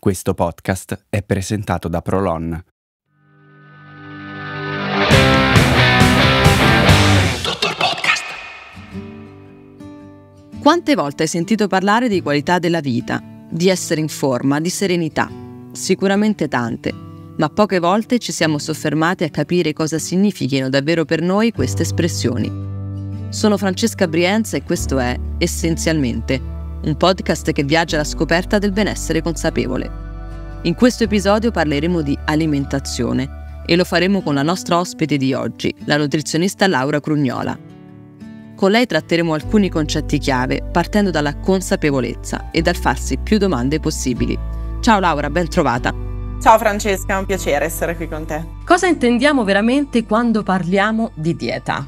Questo podcast è presentato da Prolon. Dottor Podcast. Quante volte hai sentito parlare di qualità della vita, di essere in forma, di serenità? Sicuramente tante, ma poche volte ci siamo soffermati a capire cosa significhino davvero per noi queste espressioni. Sono Francesca Brienza e questo è Essenzialmente un podcast che viaggia alla scoperta del benessere consapevole. In questo episodio parleremo di alimentazione e lo faremo con la nostra ospite di oggi, la nutrizionista Laura Crugnola. Con lei tratteremo alcuni concetti chiave partendo dalla consapevolezza e dal farsi più domande possibili. Ciao Laura, ben trovata. Ciao Francesca, è un piacere essere qui con te. Cosa intendiamo veramente quando parliamo di dieta?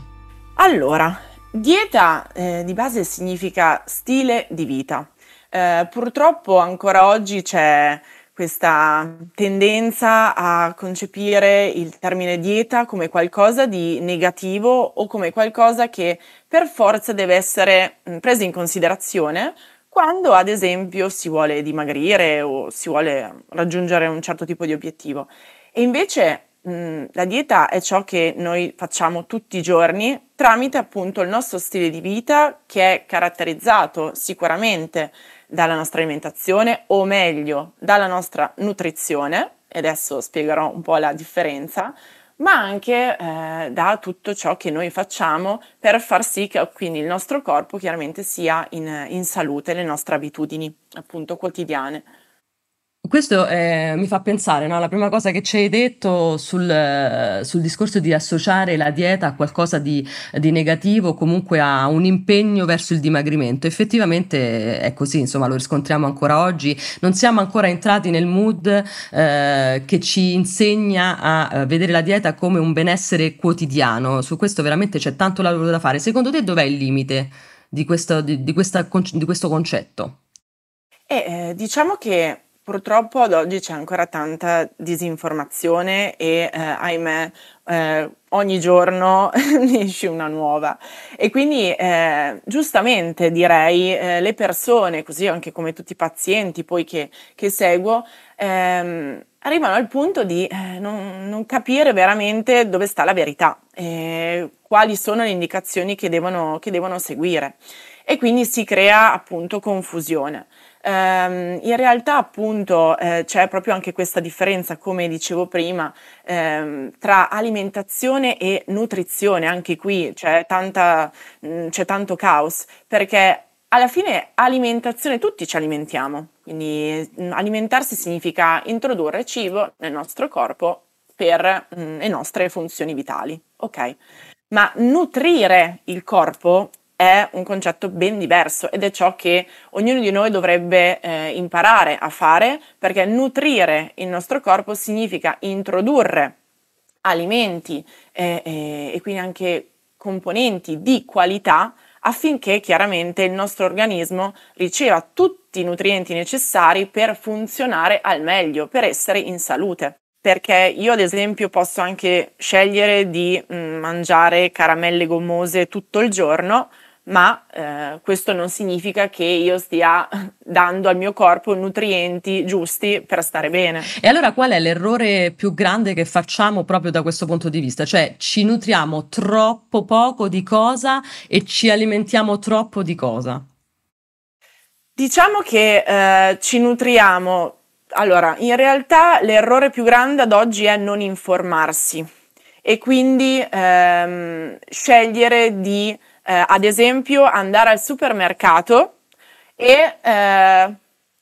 Allora, Dieta eh, di base significa stile di vita. Eh, purtroppo ancora oggi c'è questa tendenza a concepire il termine dieta come qualcosa di negativo o come qualcosa che per forza deve essere mm, preso in considerazione quando ad esempio si vuole dimagrire o si vuole raggiungere un certo tipo di obiettivo. E invece Mm, la dieta è ciò che noi facciamo tutti i giorni tramite appunto il nostro stile di vita che è caratterizzato sicuramente dalla nostra alimentazione o meglio dalla nostra nutrizione e adesso spiegherò un po' la differenza ma anche eh, da tutto ciò che noi facciamo per far sì che quindi il nostro corpo chiaramente sia in, in salute, le nostre abitudini appunto quotidiane questo eh, mi fa pensare, no? prima cosa che ci hai detto sul, eh, sul discorso di associare la dieta a qualcosa di, di, negativo, comunque a un impegno verso il dimagrimento. Effettivamente è così, insomma, lo riscontriamo ancora oggi. Non siamo ancora entrati nel mood eh, che ci insegna a eh, vedere la dieta come un benessere quotidiano. Su questo veramente c'è tanto lavoro da fare. Secondo te dov'è il limite di questo, di, di questa, di questo concetto? Eh, eh diciamo che Purtroppo ad oggi c'è ancora tanta disinformazione e eh, ahimè eh, ogni giorno ne esce una nuova e quindi eh, giustamente direi eh, le persone, così anche come tutti i pazienti poi che, che seguo, ehm, arrivano al punto di eh, non, non, capire veramente dove sta la verità, quali sono le indicazioni che devono, che devono seguire e quindi si crea appunto confusione. Ehm, in realtà appunto eh, c'è proprio anche questa differenza, come dicevo prima, ehm, tra alimentazione e nutrizione, anche qui c'è, tanta, mh, mm, c'è tanto caos, perché alla fine alimentazione, tutti ci alimentiamo, quindi mm, alimentarsi significa introdurre cibo nel nostro corpo per mh, mm, le nostre funzioni vitali, ok? Ma nutrire il corpo è un concetto ben diverso ed è ciò che ognuno di noi dovrebbe eh, imparare a fare perché nutrire il nostro corpo significa introdurre alimenti eh, eh, e quindi anche componenti di qualità affinché chiaramente il nostro organismo riceva tutti i nutrienti necessari per funzionare al meglio, per essere in salute perché io ad esempio posso anche scegliere di mm, mangiare caramelle gommose tutto il giorno, ma eh, questo non significa che io stia dando al mio corpo nutrienti giusti per stare bene. E allora qual è l'errore più grande che facciamo proprio da questo punto di vista? Cioè ci nutriamo troppo poco di cosa e ci alimentiamo troppo di cosa? Diciamo che eh, ci nutriamo. Allora, in realtà l'errore più grande ad oggi è non informarsi e quindi ehm, scegliere di eh, ad esempio andare al supermercato e eh,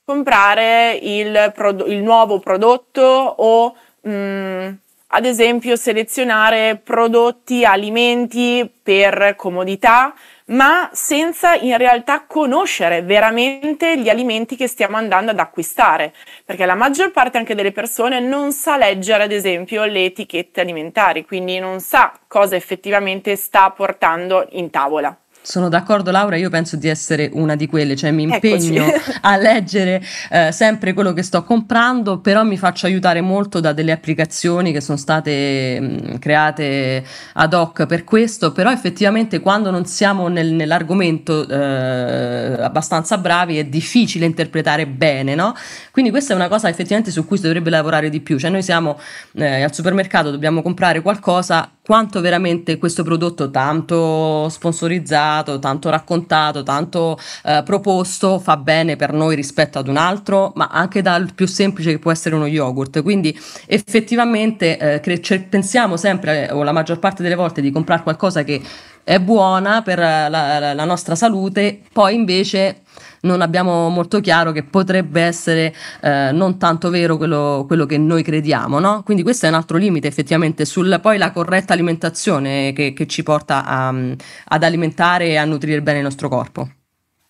comprare il, pro- il, nuovo prodotto o mh, mm, ad esempio selezionare prodotti, alimenti per comodità, ma senza in realtà conoscere veramente gli alimenti che stiamo andando ad acquistare, perché la maggior parte anche delle persone non sa leggere ad esempio le etichette alimentari, quindi non sa cosa effettivamente sta portando in tavola. Sono d'accordo Laura, io penso di essere una di quelle, cioè mi impegno Eccoci. a leggere eh, sempre quello che sto comprando, però mi faccio aiutare molto da delle applicazioni che sono state mh, create ad hoc per questo, però effettivamente quando non siamo nel, nell'argomento eh, abbastanza bravi è difficile interpretare bene, no? Quindi questa è una cosa effettivamente su cui si dovrebbe lavorare di più, cioè noi siamo eh, al supermercato, dobbiamo comprare qualcosa, quanto veramente questo prodotto tanto sponsorizzato, tanto raccontato, tanto eh, proposto fa bene per noi rispetto ad un altro, ma anche dal più semplice che può essere uno yogurt. Quindi effettivamente eh, cre- c- pensiamo sempre eh, o la maggior parte delle volte di comprare qualcosa che è buona per la, la nostra salute, poi invece non abbiamo molto chiaro che potrebbe essere eh, non tanto vero quello, quello che noi crediamo. No? Quindi questo è un altro limite effettivamente sul poi la corretta alimentazione che, che ci porta a, ad alimentare e a nutrire bene il nostro corpo.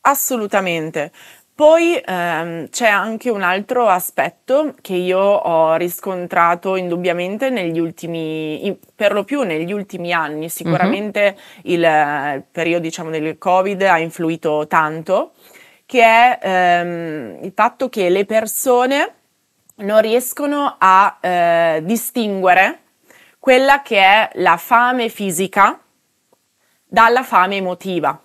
Assolutamente. Poi ehm, c'è anche un altro aspetto che io ho riscontrato indubbiamente negli ultimi, per lo più negli ultimi anni, sicuramente mm-hmm. il, eh, il, periodo diciamo, del Covid ha influito tanto, che è ehm, il fatto che le persone non riescono a eh, distinguere quella che è la fame fisica dalla fame emotiva.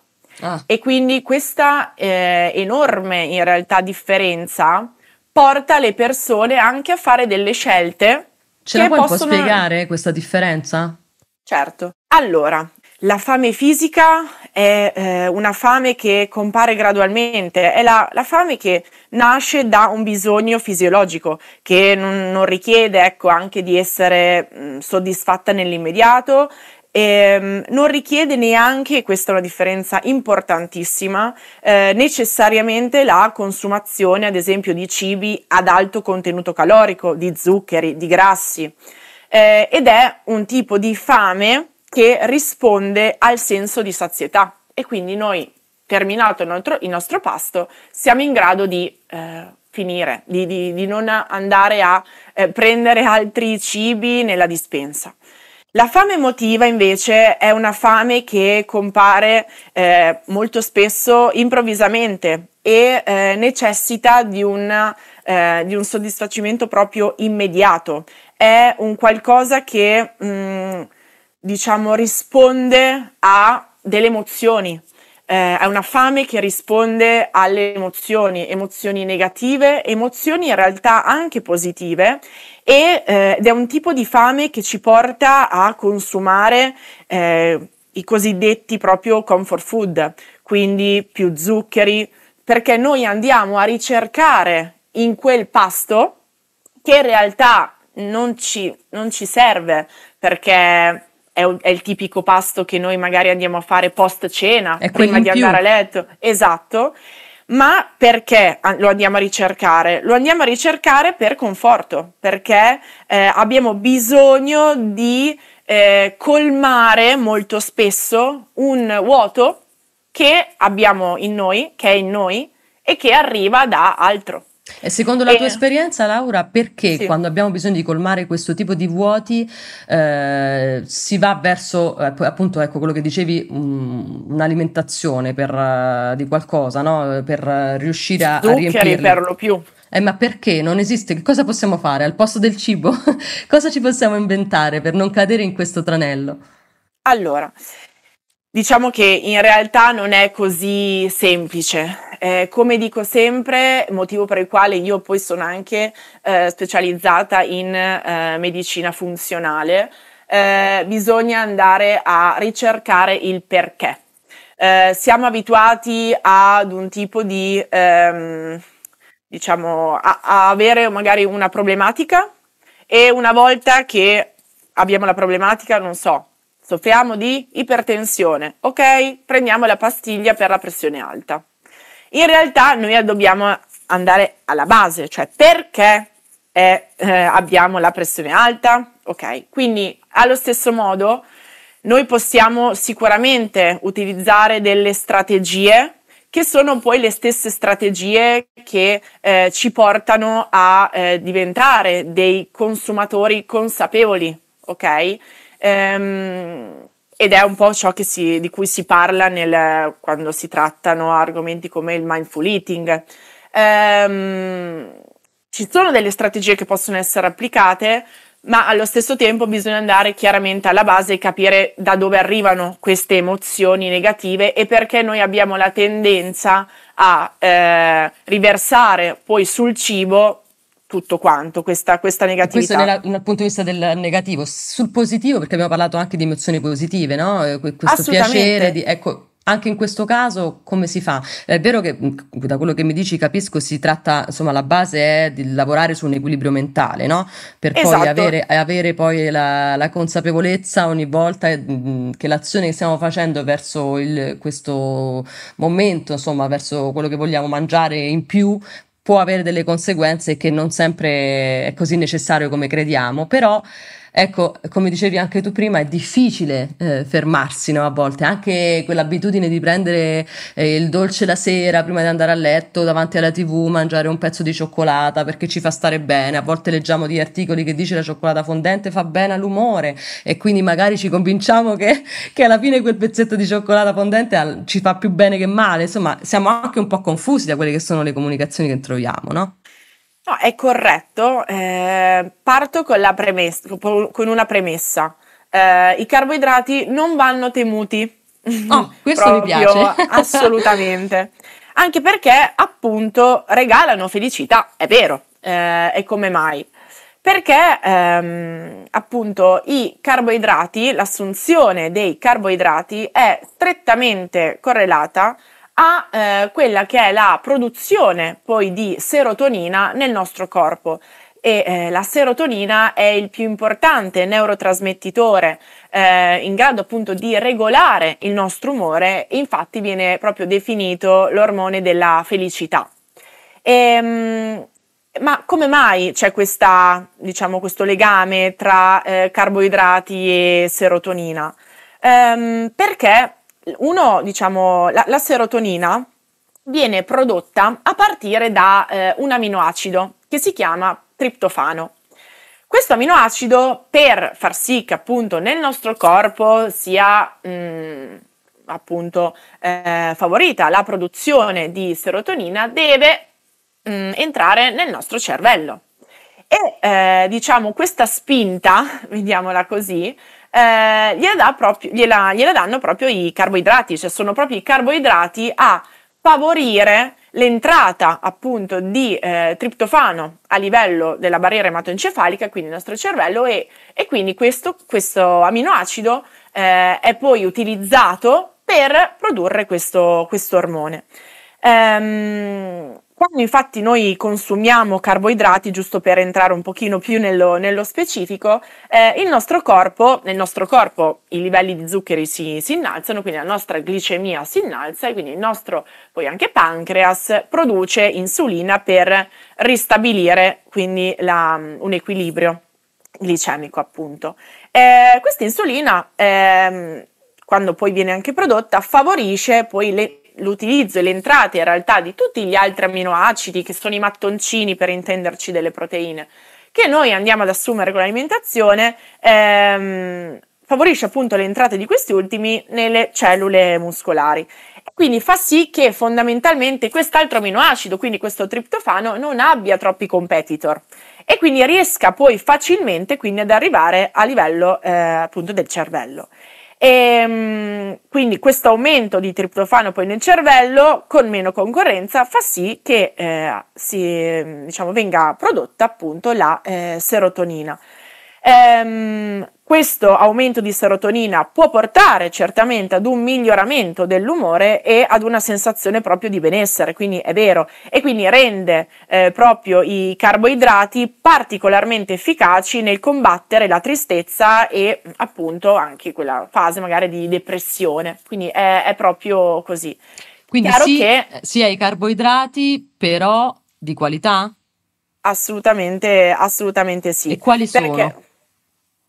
Ah. E quindi questa eh, enorme in realtà differenza porta le persone anche a fare delle scelte. Ce la puoi possono... spiegare questa differenza? Certo. Allora, la fame fisica è eh, una fame che compare gradualmente, è la, la, fame che nasce da un bisogno fisiologico che non, non richiede ecco, anche di essere mh, mm, soddisfatta nell'immediato, e ehm, non richiede neanche, questa è una differenza importantissima, eh, necessariamente la consumazione ad esempio di cibi ad alto contenuto calorico, di zuccheri, di grassi eh, ed è un tipo di fame che risponde al senso di sazietà e quindi noi, terminato il nostro, il nostro pasto, siamo in grado di eh, finire, di, di, di, non andare a eh, prendere altri cibi nella dispensa. La fame emotiva invece è una fame che compare eh, molto spesso improvvisamente e eh, necessita di, una, eh, di, un soddisfacimento proprio immediato. È un qualcosa che mh, mm, diciamo, risponde a delle emozioni. Eh, è una fame che risponde alle emozioni, emozioni negative, emozioni in realtà anche positive e, eh, ed è un tipo di fame che ci porta a consumare eh, i cosiddetti proprio comfort food, quindi più zuccheri, perché noi andiamo a ricercare in quel pasto che in realtà non ci, non ci serve perché è, un, è, il tipico pasto che noi magari andiamo a fare post cena, prima di andare più. a letto. Esatto. Ma perché lo andiamo a ricercare? Lo andiamo a ricercare per conforto, perché eh, abbiamo bisogno di eh, colmare molto spesso un vuoto che abbiamo in noi, che è in noi e che arriva da altro. E secondo la tua eh, esperienza, Laura, perché sì. quando abbiamo bisogno di colmare questo tipo di vuoti eh, si va verso, eh, appunto, ecco quello che dicevi, um, un'alimentazione per, uh, di qualcosa, no? per uh, riuscire a, a riempirli? per lo più. Eh, ma perché non esiste? Che cosa possiamo fare al posto del cibo? cosa ci possiamo inventare per non cadere in questo tranello? Allora, Diciamo che in realtà non è così semplice. Eh, come dico sempre, motivo per il quale io poi sono anche eh, specializzata in eh, medicina funzionale, eh, bisogna andare a ricercare il perché. Eh, siamo abituati ad un tipo di, ehm, diciamo, a, a avere magari una problematica e una volta che abbiamo la problematica, non so, Soffriamo di ipertensione, ok? Prendiamo la pastiglia per la pressione alta. In realtà noi dobbiamo andare alla base, cioè perché è, eh, eh, abbiamo la pressione alta, ok? Quindi allo stesso modo noi possiamo sicuramente utilizzare delle strategie che sono poi le stesse strategie che eh, ci portano a eh, diventare dei consumatori consapevoli, ok? Ehm, ed è un po' ciò si, di cui si parla nel, quando si trattano argomenti come il mindful eating. Ehm, ci sono delle strategie che possono essere applicate, ma allo stesso tempo bisogna andare chiaramente alla base e capire da dove arrivano queste emozioni negative e perché noi abbiamo la tendenza a eh, riversare poi sul cibo tutto quanto, questa, questa negatività. Questo nella, dal punto di vista del negativo. Sul positivo, perché abbiamo parlato anche di emozioni positive, no? Eh, questo piacere, di, ecco, anche in questo caso come si fa? È vero che mm, da quello che mi dici capisco si tratta, insomma la base è di lavorare su un equilibrio mentale, no? Per poi esatto. avere, eh, avere, poi la, la, consapevolezza ogni volta eh, mm, mm, che l'azione che stiamo facendo verso il, questo momento, insomma verso quello che vogliamo mangiare in più, può avere delle conseguenze che non sempre è così necessario come crediamo, però Ecco, come dicevi anche tu prima, è difficile eh, fermarsi no? a volte, anche quell'abitudine di prendere eh, il dolce la sera prima di andare a letto, davanti alla tv, mangiare un pezzo di cioccolata perché ci fa stare bene, a volte leggiamo di articoli che dice la cioccolata fondente fa bene all'umore e quindi magari ci convinciamo che, che alla fine quel pezzetto di cioccolata fondente al, ci fa più bene che male, insomma siamo anche un po' confusi da quelle che sono le comunicazioni che troviamo, no? No, è corretto. Eh, parto con, premessa, con, una premessa. Eh, I carboidrati non vanno temuti. Oh, questo Proprio, mi piace. assolutamente. Anche perché, appunto, regalano felicità, è vero. Eh, e come mai? Perché ehm, appunto i carboidrati, l'assunzione dei carboidrati è strettamente correlata a eh, quella che è la produzione poi di serotonina nel nostro corpo. E, eh, la serotonina è il più importante neurotrasmettitore eh, in grado appunto di regolare il nostro umore, infatti viene proprio definito l'ormone della felicità. E, ehm, ma come mai c'è questa, diciamo, questo legame tra eh, carboidrati e serotonina? Ehm, perché uno, diciamo, la, la serotonina viene prodotta a partire da eh, un aminoacido che si chiama triptofano. Questo aminoacido per far sì che appunto nel nostro corpo sia mh, mm, appunto eh, favorita la produzione di serotonina deve mh, mm, entrare nel nostro cervello. E eh, diciamo questa spinta, vediamola così, eh, gliela, dà proprio, gliela, gliela danno proprio i carboidrati, cioè sono proprio i carboidrati a favorire l'entrata appunto di eh, triptofano a livello della barriera ematoencefalica, quindi il nostro cervello, e, e quindi questo, questo aminoacido eh, è poi utilizzato per produrre questo, questo ormone. Ehm, quando infatti noi consumiamo carboidrati, giusto per entrare un pochino più nello, nello specifico, eh, il nostro corpo, nel nostro corpo i livelli di zuccheri si, si, innalzano, quindi la nostra glicemia si innalza e quindi il nostro, poi anche pancreas, produce insulina per ristabilire quindi la, mm, un equilibrio glicemico appunto. Eh, questa insulina, eh, quando poi viene anche prodotta, favorisce poi le l'utilizzo e le entrate in realtà di tutti gli altri amminoacidi, che sono i mattoncini per intenderci delle proteine, che noi andiamo ad assumere con l'alimentazione, ehm, favorisce appunto le entrate di questi ultimi nelle cellule muscolari. Quindi fa sì che fondamentalmente quest'altro amminoacido, quindi questo triptofano, non abbia troppi competitor e quindi riesca poi facilmente quindi, ad arrivare a livello eh, appunto del cervello. E, ehm, quindi questo aumento di triptofano poi nel cervello con meno concorrenza fa sì che eh, si, diciamo, venga prodotta appunto la eh, serotonina. Ehm, questo aumento di serotonina può portare certamente ad un miglioramento dell'umore e ad una sensazione proprio di benessere, quindi è vero, e quindi rende eh, proprio i carboidrati particolarmente efficaci nel combattere la tristezza e appunto anche quella fase magari di depressione, quindi è, è proprio così. Quindi Chiaro sì, che... Eh, sì ai carboidrati, però di qualità? Assolutamente, assolutamente sì. E quali sono?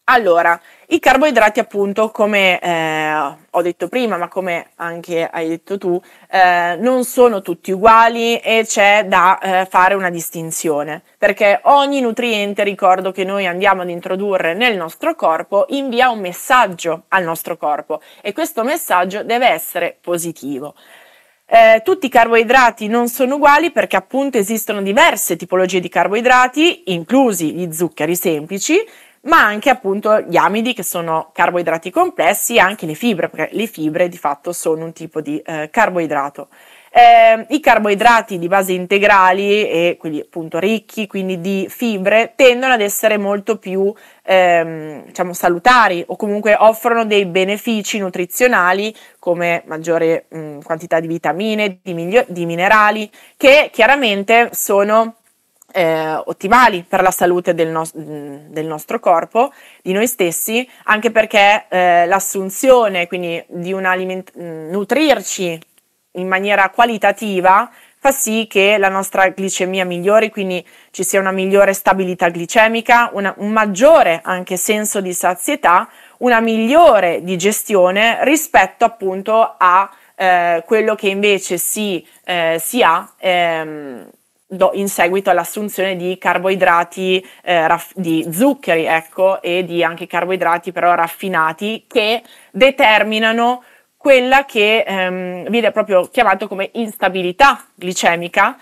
Allora, i carboidrati appunto, come eh, ho detto prima, ma come anche hai detto tu, eh, non sono tutti uguali e c'è da eh, fare una distinzione, perché ogni nutriente, ricordo che noi andiamo ad introdurre nel nostro corpo, invia un messaggio al nostro corpo e questo messaggio deve essere positivo. Eh, tutti i carboidrati non sono uguali perché appunto esistono diverse tipologie di carboidrati, inclusi gli zuccheri semplici, ma anche appunto gli amidi che sono carboidrati complessi e anche le fibre, perché le fibre di fatto sono un tipo di eh, carboidrato. Eh, I carboidrati di base integrali e quelli appunto ricchi, quindi di fibre, tendono ad essere molto più ehm, diciamo, salutari o comunque offrono dei benefici nutrizionali come maggiore mh, quantità di vitamine, di, miglio- di minerali, che chiaramente sono eh, ottimali per la salute del, no- del, nostro corpo, di noi stessi, anche perché eh, l'assunzione, quindi di un aliment- nutrirci in maniera qualitativa, fa sì che la nostra glicemia migliori, quindi ci sia una migliore stabilità glicemica, una, un maggiore anche senso di sazietà, una migliore digestione rispetto appunto a eh, quello che invece si, eh, si ha ehm, do, in seguito all'assunzione di carboidrati, eh, raff- di zuccheri, ecco, e di anche carboidrati però raffinati che determinano quella che ehm, viene proprio chiamato come instabilità glicemica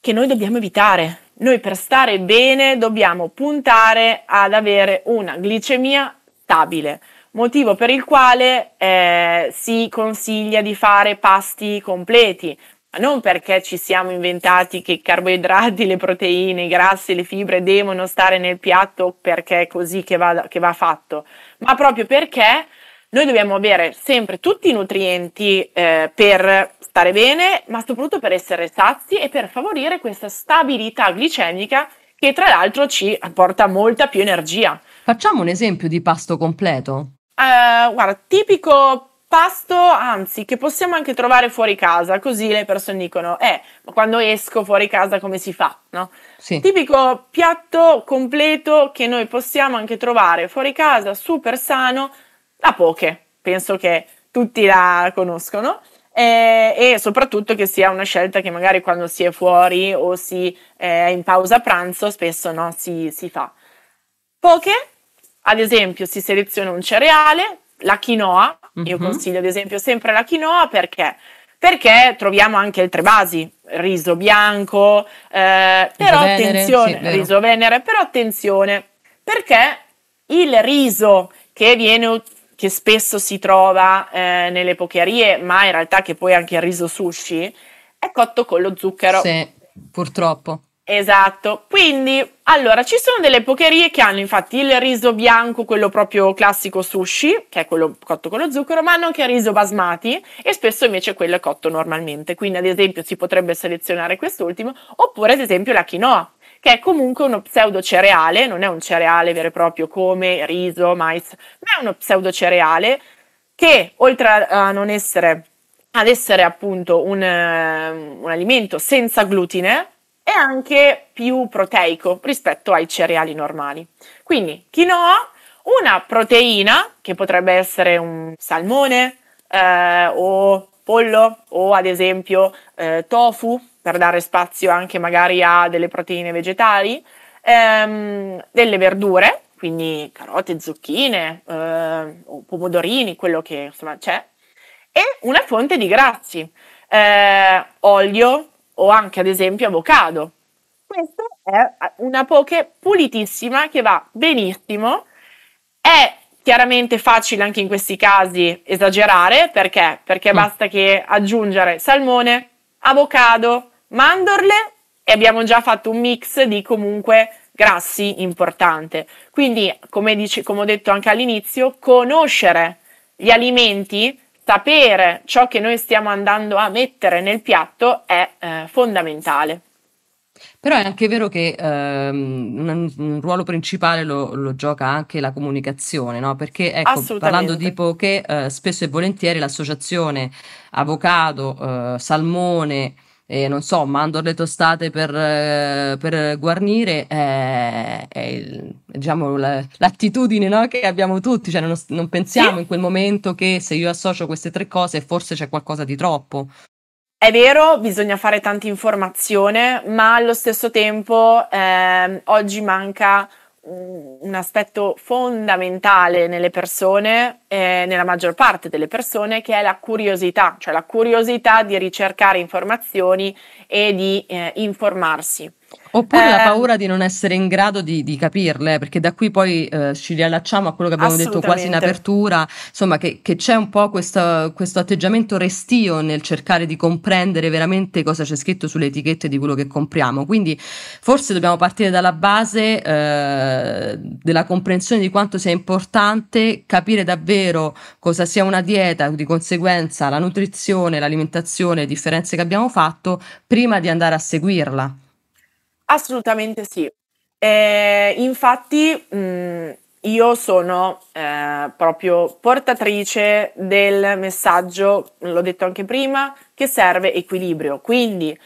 che noi dobbiamo evitare. Noi per stare bene dobbiamo puntare ad avere una glicemia stabile, motivo per il quale eh, si consiglia di fare pasti completi, ma non perché ci siamo inventati che i carboidrati, le proteine, i grassi, le fibre devono stare nel piatto perché è così che va, che va fatto, ma proprio perché noi dobbiamo avere sempre tutti i nutrienti eh, per stare bene, ma soprattutto per essere sazi e per favorire questa stabilità glicemica che tra l'altro ci apporta molta più energia. Facciamo un esempio di pasto completo. Uh, guarda, tipico pasto, anzi, che possiamo anche trovare fuori casa, così le persone dicono, eh, ma quando esco fuori casa come si fa, no? Sì. Tipico piatto completo che noi possiamo anche trovare fuori casa, super sano, a poche, penso che tutti la conoscono. Eh, e soprattutto che sia una scelta che magari quando si è fuori o si eh, è in pausa pranzo spesso no, si, si fa. Poche, ad esempio, si seleziona un cereale, la quinoa, mm-hmm. io consiglio ad esempio sempre la quinoa perché? Perché troviamo anche altre basi, riso bianco, eh, però venere, attenzione, sì, riso venere, però attenzione, perché il riso che viene che spesso si trova eh, nelle pocherie, ma in realtà che poi anche il riso sushi, è cotto con lo zucchero. Sì, purtroppo. Esatto, quindi allora ci sono delle pocherie che hanno infatti il riso bianco, quello proprio classico sushi, che è quello cotto con lo zucchero, ma hanno anche il riso basmati e spesso invece quello è cotto normalmente, quindi ad esempio si potrebbe selezionare quest'ultimo, oppure ad esempio la quinoa, che è comunque uno pseudo cereale, non è un cereale vero e proprio come riso, mais, ma è uno pseudo cereale che oltre a non essere ad essere appunto un, eh, un alimento senza glutine, è anche più proteico rispetto ai cereali normali. Quindi quinoa, una proteina che potrebbe essere un salmone eh, o pollo o ad esempio eh, tofu per dare spazio anche magari a delle proteine vegetali, ehm, delle verdure, quindi carote, zucchine eh, o pomodorini, quello che insomma c'è, e una fonte di grassi, eh, olio, o anche ad esempio avocado. Questa è eh, una poke pulitissima che va benissimo, è chiaramente facile anche in questi casi esagerare, perché? Perché mm. basta che aggiungere salmone, avocado, mandorle e abbiamo già fatto un mix di comunque grassi importante. Quindi, come, dice, come ho detto anche all'inizio, conoscere gli alimenti sapere ciò che noi stiamo andando a mettere nel piatto è eh, fondamentale. Però è anche vero che ehm, un, un, ruolo principale lo, lo, gioca anche la comunicazione, no? perché ecco, parlando di poche, eh, spesso e volentieri l'associazione avocado, eh, salmone, eh, non so, mando le tostate per, per guarnire, eh, è il, diciamo l'attitudine no? che abbiamo tutti, cioè non, non pensiamo sì. in quel momento che se io associo queste tre cose forse c'è qualcosa di troppo. È vero, bisogna fare tanta informazione, ma allo stesso tempo eh, oggi manca un aspetto fondamentale nelle persone, eh, nella maggior parte delle persone, che è la curiosità, cioè la curiosità di ricercare informazioni e di eh, informarsi. Oppure eh, la ehm, paura di non essere in grado di, di capirle, perché da qui poi eh, ci riallacciamo a quello che abbiamo detto quasi in apertura, insomma che, che c'è un po' questo, questo, atteggiamento restio nel cercare di comprendere veramente cosa c'è scritto sulle etichette di quello che compriamo, quindi forse dobbiamo partire dalla base eh, della comprensione di quanto sia importante capire davvero cosa sia una dieta, di conseguenza la nutrizione, l'alimentazione, le differenze che abbiamo fatto, prima di andare a seguirla. Assolutamente sì. Eh, infatti mh, mm, io sono eh, proprio portatrice del messaggio, l'ho detto anche prima, che serve equilibrio. Quindi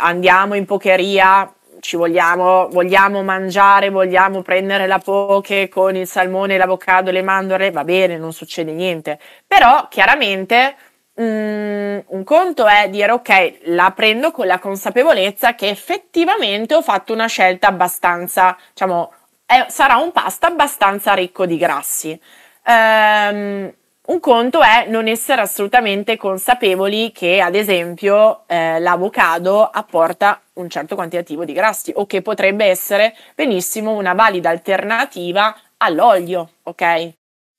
andiamo in pocheria, ci vogliamo, vogliamo mangiare, vogliamo prendere la poche con il salmone, l'avocado, le mandorle, va bene, non succede niente. Però chiaramente Mm, un conto è dire ok, la prendo con la consapevolezza che effettivamente ho fatto una scelta abbastanza, diciamo, è, sarà un pasto abbastanza ricco di grassi. Um, un conto è non essere assolutamente consapevoli che, ad esempio, eh, l'avocado apporta un certo quantitativo di grassi o che potrebbe essere benissimo una valida alternativa all'olio, ok?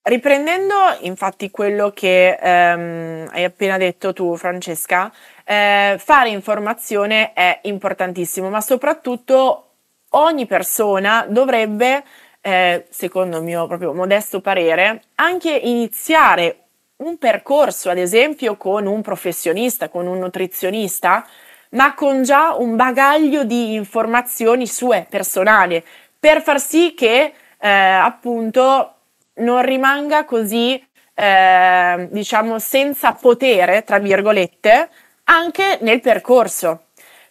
Riprendendo infatti quello che ehm, hai appena detto tu, Francesca, eh, fare informazione è importantissimo, ma soprattutto ogni persona dovrebbe, eh, secondo il mio proprio modesto parere, anche iniziare un percorso, ad esempio, con un professionista, con un nutrizionista, ma con già un bagaglio di informazioni sue personali per far sì che eh, appunto non rimanga così, eh, diciamo, senza potere, tra virgolette, anche nel percorso.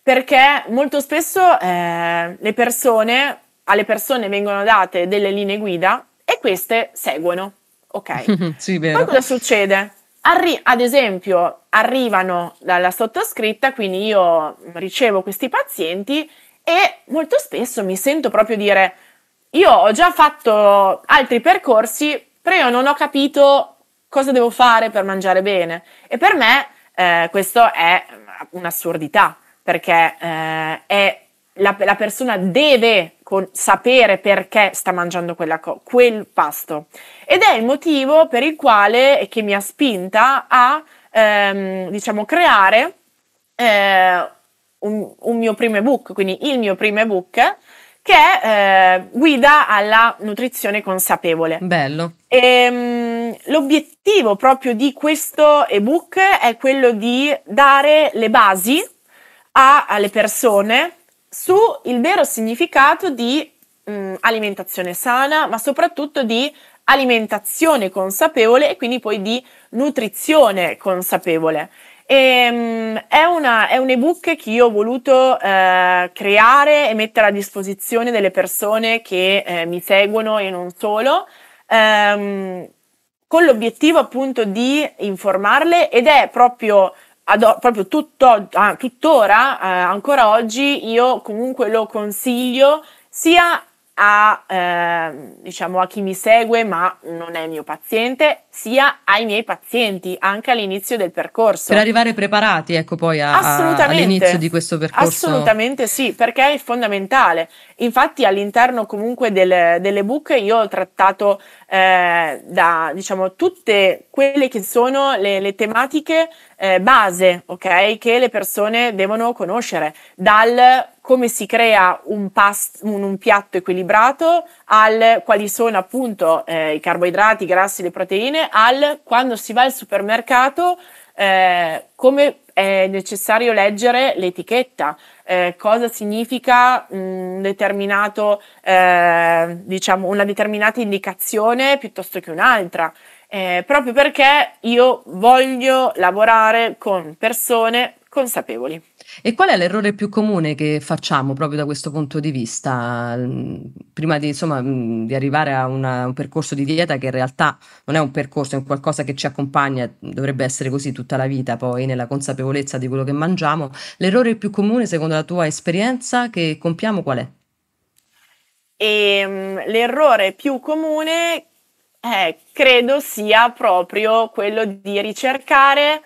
Perché molto spesso eh, le persone, alle persone vengono date delle linee guida e queste seguono. Ok. sì, vero. Poi cosa succede? Arri- ad esempio, arrivano dalla sottoscritta, quindi io ricevo questi pazienti e molto spesso mi sento proprio dire io ho già fatto altri percorsi, però io non ho capito cosa devo fare per mangiare bene. E per me eh, questo è un'assurdità, perché eh, è la, la, persona deve con, sapere perché sta mangiando co- quel pasto. Ed è il motivo per il quale, e che mi ha spinta a, ehm, diciamo, creare eh, un, un mio primo ebook, quindi il mio primo ebook, che eh, guida alla nutrizione consapevole. Bello. E, um, l'obiettivo proprio di questo ebook è quello di dare le basi a, alle persone sul vero significato di um, alimentazione sana, ma soprattutto di alimentazione consapevole e quindi poi di nutrizione consapevole. E, ehm, è, una, è, un ebook che io ho voluto eh, creare e mettere a disposizione delle persone che eh, mi seguono e non solo, ehm, con l'obiettivo appunto di informarle ed è proprio, ad, proprio tutto, ah, tuttora, eh, ancora oggi, io comunque lo consiglio sia a, eh, diciamo, a chi mi segue ma non è mio paziente, sia ai miei pazienti anche all'inizio del percorso. Per arrivare preparati, ecco poi a, all'inizio di questo percorso. Assolutamente sì, perché è fondamentale. Infatti all'interno comunque del, dell'ebook io ho trattato eh, da, diciamo, tutte quelle che sono le, le tematiche eh, base, ok? Che le persone devono conoscere, dal come si crea un, past- un, un piatto equilibrato, al quali sono appunto eh, i carboidrati, i grassi, le proteine, al quando si va al supermercato, eh, come è necessario leggere l'etichetta, eh, cosa significa un determinato, eh, diciamo, una determinata indicazione piuttosto che un'altra eh, proprio perché io voglio lavorare con persone consapevoli. E qual è l'errore più comune che facciamo proprio da questo punto di vista, prima di, insomma, mm, di arrivare a una, un percorso di dieta che in realtà non è un percorso, è un qualcosa che ci accompagna, dovrebbe essere così tutta la vita poi nella consapevolezza di quello che mangiamo, l'errore più comune secondo la tua esperienza che compiamo qual è? E, ehm, l'errore più comune eh, credo sia proprio quello di ricercare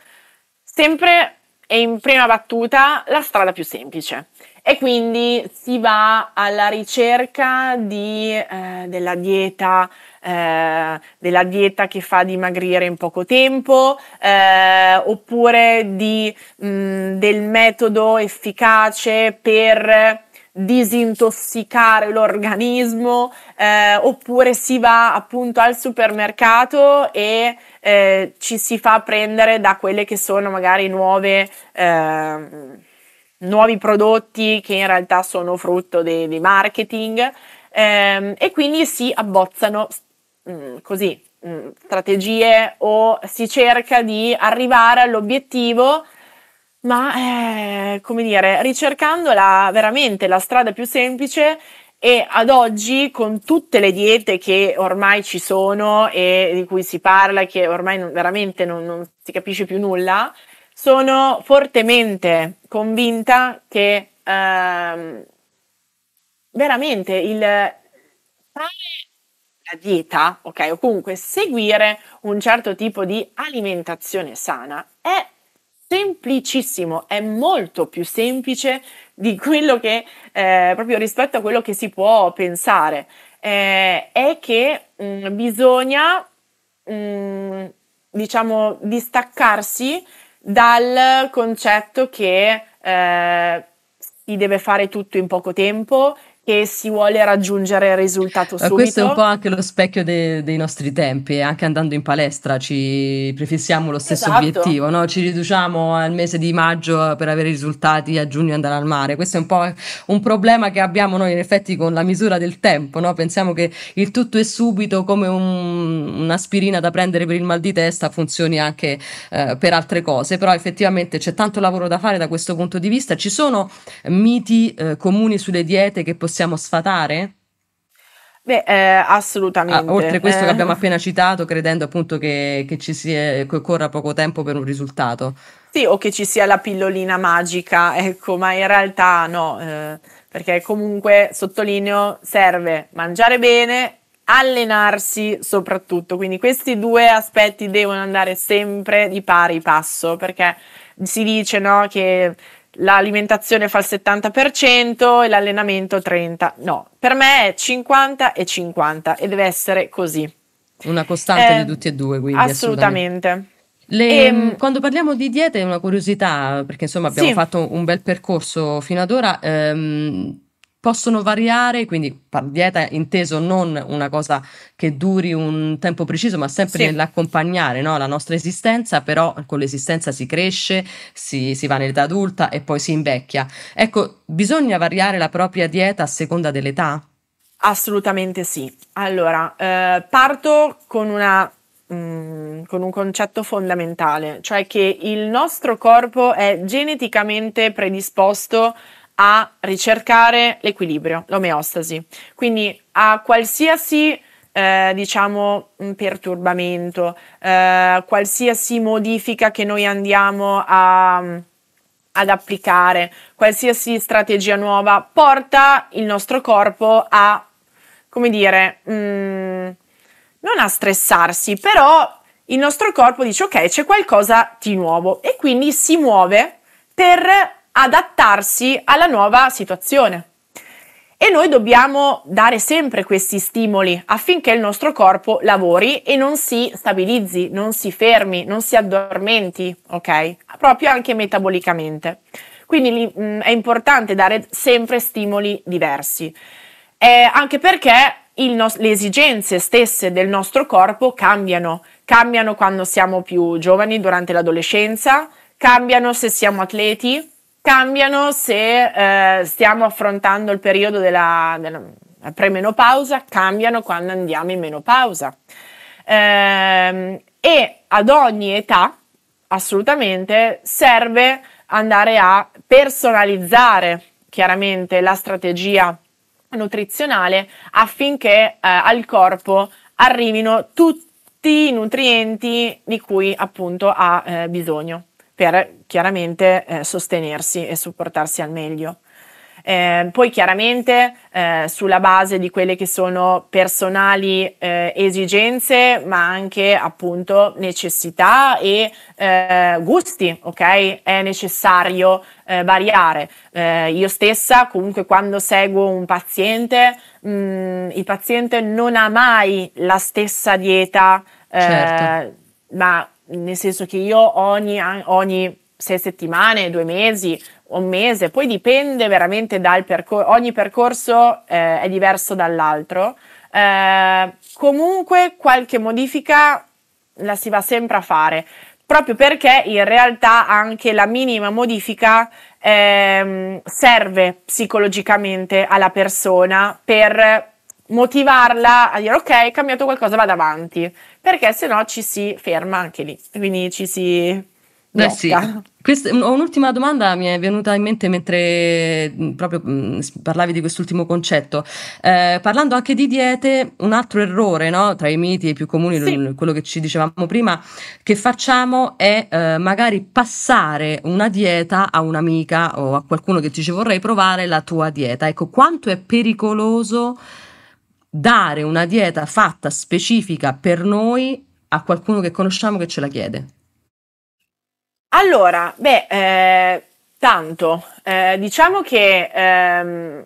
sempre e in prima battuta la strada più semplice e quindi si va alla ricerca di, eh, della, dieta, eh, della, dieta, che fa dimagrire in poco tempo, eh, oppure di, mh, mm, del metodo efficace per disintossicare l'organismo eh, oppure si va appunto al supermercato e eh, ci si fa prendere da quelle che sono magari nuove, eh, nuovi prodotti che in realtà sono frutto di, di marketing ehm, e quindi si abbozzano mm, così mm, strategie o si cerca di arrivare all'obiettivo ma, eh, come dire, ricercando veramente la strada più semplice e ad oggi con tutte le diete che ormai ci sono e di cui si parla, che ormai non, veramente non, non si capisce più nulla, sono fortemente convinta che ehm, veramente il fare la dieta, ok, o comunque seguire un certo tipo di alimentazione sana è semplicissimo, è molto più semplice di quello che, eh, proprio rispetto a quello che si può pensare, eh, è che mh, mm, bisogna, mh, mm, diciamo, distaccarsi dal concetto che eh, si deve fare tutto in poco tempo che si vuole raggiungere il risultato subito. Questo è un po' anche lo specchio de- dei nostri tempi, eh, anche andando in palestra ci prefissiamo lo stesso esatto. obiettivo, no? ci riduciamo al mese di maggio per avere i risultati a giugno andare al mare. Questo è un po' un problema che abbiamo noi in effetti con la misura del tempo, no? pensiamo che il tutto è subito come un, un'aspirina da prendere per il mal di testa funzioni anche eh, per altre cose, però effettivamente c'è tanto lavoro da fare da questo punto di vista, ci sono miti eh, comuni sulle diete che possiamo possiamo sfatare? Beh, eh, assolutamente. Ah, oltre a questo eh. che abbiamo appena citato, credendo appunto che, che ci sia, che corra poco tempo per un risultato. Sì, o che ci sia la pillolina magica, ecco, ma in realtà no, eh, perché comunque, sottolineo, serve mangiare bene, allenarsi soprattutto, quindi questi due aspetti devono andare sempre di pari passo, perché si dice no, che l'alimentazione fa il 70% e l'allenamento 30%. No, per me è 50 e 50 e deve essere così. Una costante eh, di tutti e due, quindi. Assolutamente. assolutamente. Le, e, ehm, mm, quando parliamo di diete è una curiosità, perché insomma abbiamo sì. fatto un bel percorso fino ad ora. Ehm, possono variare, quindi dieta inteso non una cosa che duri un tempo preciso, ma sempre sì. nell'accompagnare no? la nostra esistenza, però con l'esistenza si cresce, si, si va nell'età adulta e poi si invecchia. Ecco, bisogna variare la propria dieta a seconda dell'età? Assolutamente sì. Allora, eh, parto con una mm, con un concetto fondamentale, cioè che il nostro corpo è geneticamente predisposto a a ricercare l'equilibrio, l'omeostasi. Quindi a qualsiasi eh, diciamo un mm, perturbamento, eh, qualsiasi modifica che noi andiamo a, mm, ad applicare, qualsiasi strategia nuova porta il nostro corpo a, come dire, mh, mm, non a stressarsi, però il nostro corpo dice ok c'è qualcosa di nuovo e quindi si muove per adattarsi alla nuova situazione. E noi dobbiamo dare sempre questi stimoli affinché il nostro corpo lavori e non si stabilizzi, non si fermi, non si addormenti, ok? Proprio anche metabolicamente. Quindi mh, mm, è importante dare sempre stimoli diversi, eh, anche perché No- le esigenze stesse del nostro corpo cambiano, cambiano quando siamo più giovani durante l'adolescenza, cambiano se siamo atleti, cambiano se eh, stiamo affrontando il periodo della, della, premenopausa, cambiano quando andiamo in menopausa. Eh, e ad ogni età, assolutamente, serve andare a personalizzare chiaramente la strategia nutrizionale affinché eh, al corpo arrivino tutti i nutrienti di cui appunto ha eh, bisogno per chiaramente eh, sostenersi e supportarsi al meglio. Eh, poi chiaramente eh, sulla base di quelle che sono personali eh, esigenze, ma anche appunto necessità e eh, gusti, ok? È necessario eh, variare. Eh, io stessa comunque quando seguo un paziente, mh, mm, il paziente non ha mai la stessa dieta, certo. ma nel senso che io ogni, ogni sei settimane, due mesi, un mese, poi dipende veramente dal percorso, ogni percorso eh, è diverso dall'altro. Eh, comunque qualche modifica la si va sempre a fare, proprio perché in realtà anche la minima modifica eh, serve psicologicamente alla persona per motivarla a dire ok, è cambiato qualcosa, vado avanti, perché se no ci si ferma anche lì, quindi ci si... Beh, sì. Questa, un'ultima domanda mi è venuta in mente mentre mm, proprio mm, parlavi di quest'ultimo concetto. Eh, parlando anche di diete, un altro errore no? tra i miti più comuni, sì. quello che ci dicevamo prima, che facciamo è eh, magari passare una dieta a un'amica o a qualcuno che ti dice vorrei provare la tua dieta. Ecco, quanto è pericoloso dare una dieta fatta specifica per noi a qualcuno che conosciamo che ce la chiede? Allora, beh, eh, tanto, eh, diciamo che, ehm,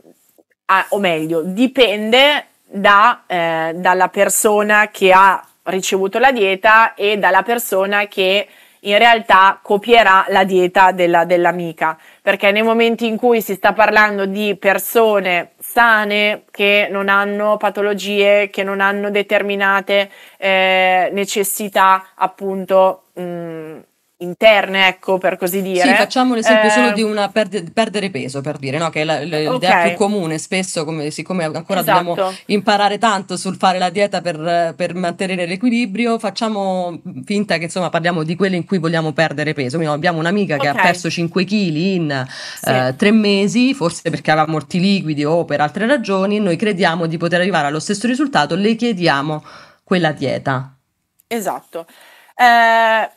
ah, o meglio, dipende da, eh, dalla persona che ha ricevuto la dieta e dalla persona che in realtà copierà la dieta della, dell'amica perché nei momenti in cui si sta parlando di persone sane che non hanno patologie, che non hanno determinate eh, necessità appunto mh, mm, interne, ecco, per così dire. Sì, facciamo l'esempio eh, solo di ehm, una perde, perdere peso, per dire, no? che è la, l'idea okay. più comune, spesso, come, siccome ancora esatto. dobbiamo imparare tanto sul fare la dieta per, per, mantenere l'equilibrio, facciamo finta che insomma parliamo di quelle in cui vogliamo perdere peso. Quindi abbiamo un'amica okay. che ha perso 5 kg in eh, sì. eh, tre mesi, forse perché aveva molti liquidi o per altre ragioni, noi crediamo di poter arrivare allo stesso risultato, le chiediamo quella dieta. Esatto. Eh,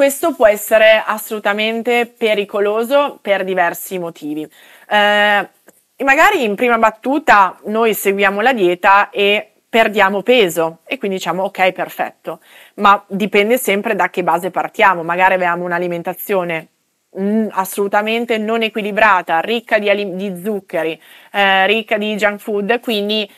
questo può essere assolutamente pericoloso per diversi motivi. Eh, magari in prima battuta noi seguiamo la dieta e perdiamo peso e quindi diciamo ok perfetto, ma dipende sempre da che base partiamo, magari abbiamo un'alimentazione mm, assolutamente non equilibrata, ricca di, di zuccheri, eh, ricca di junk food, quindi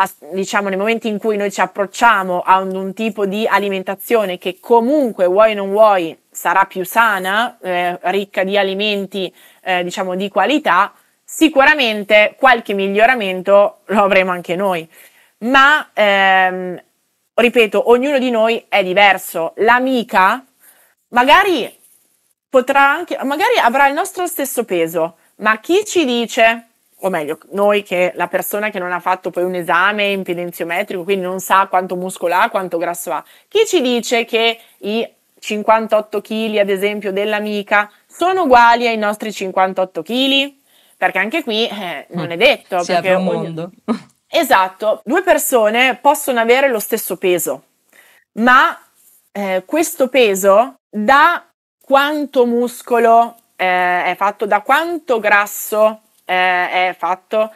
a, diciamo nel momento in cui noi ci approcciamo a un, un, tipo di alimentazione che comunque vuoi o non vuoi sarà più sana, eh, ricca di alimenti eh, diciamo di qualità, sicuramente qualche miglioramento lo avremo anche noi. Ma ehm, ripeto, ognuno di noi è diverso. L'amica magari potrà anche, magari avrà il nostro stesso peso, ma chi ci dice o meglio, noi che la persona che non ha fatto poi un esame impedenziometrico, quindi non sa quanto muscolo ha, quanto grasso ha, chi ci dice che i 58 kg, ad esempio, dell'amica sono uguali ai nostri 58 kg? Perché anche qui eh, non è mm. detto. Si perché un mondo. Esatto, due persone possono avere lo stesso peso, ma eh, questo peso da quanto muscolo eh, è fatto, da quanto grasso eh, è fatto.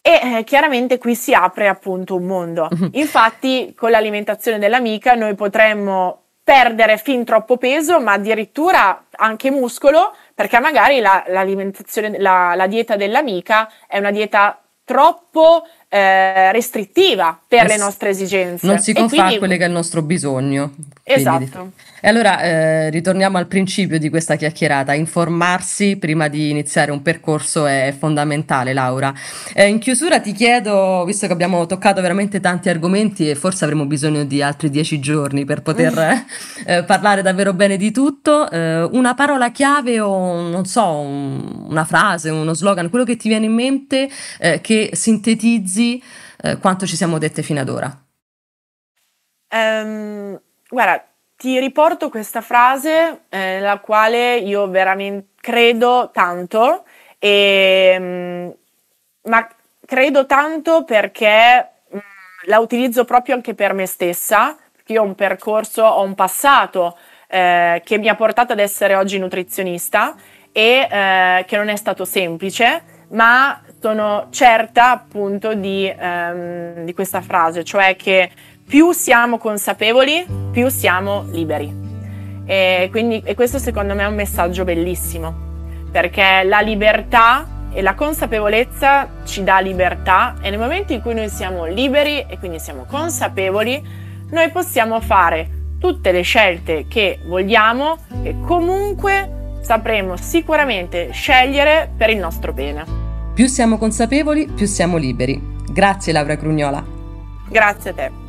E eh, chiaramente qui si apre appunto un mondo. Mhm. Infatti, con l'alimentazione dell'amica noi potremmo perdere fin troppo peso, ma addirittura anche muscolo, perché magari la, l'alimentazione, la, la dieta dell'amica è una dieta troppo eh, restrittiva per es- le nostre esigenze. Non si confà quindi... a quelle che è il nostro bisogno. Esatto. Quindi... E allora eh, ritorniamo al principio di questa chiacchierata. Informarsi prima di iniziare un percorso è fondamentale, Laura. Eh, in chiusura ti chiedo, visto che abbiamo toccato veramente tanti argomenti e forse avremo bisogno di altri dieci giorni per poter mm. eh, parlare davvero bene di tutto, eh, una parola chiave o non so, un, una frase, uno slogan, quello che ti viene in mente eh, che sintetizzi eh, quanto ci siamo dette fino ad ora. Um, guarda, ti riporto questa frase, eh, la quale io veramente credo tanto, e, mm, ma credo tanto perché mm, la utilizzo proprio anche per me stessa, perché io ho un percorso, ho un passato eh, che mi ha portato ad essere oggi nutrizionista e eh, che non è stato semplice, ma sono certa appunto di, ehm, di questa frase, cioè che più siamo consapevoli, più siamo liberi. E, quindi, e questo secondo me è un messaggio bellissimo, perché la libertà e la consapevolezza ci dà libertà e nel momento in cui noi siamo liberi e quindi siamo consapevoli, noi possiamo fare tutte le scelte che vogliamo e comunque sapremo sicuramente scegliere per il nostro bene. Più siamo consapevoli, più siamo liberi. Grazie Laura Crugnola. Grazie a te.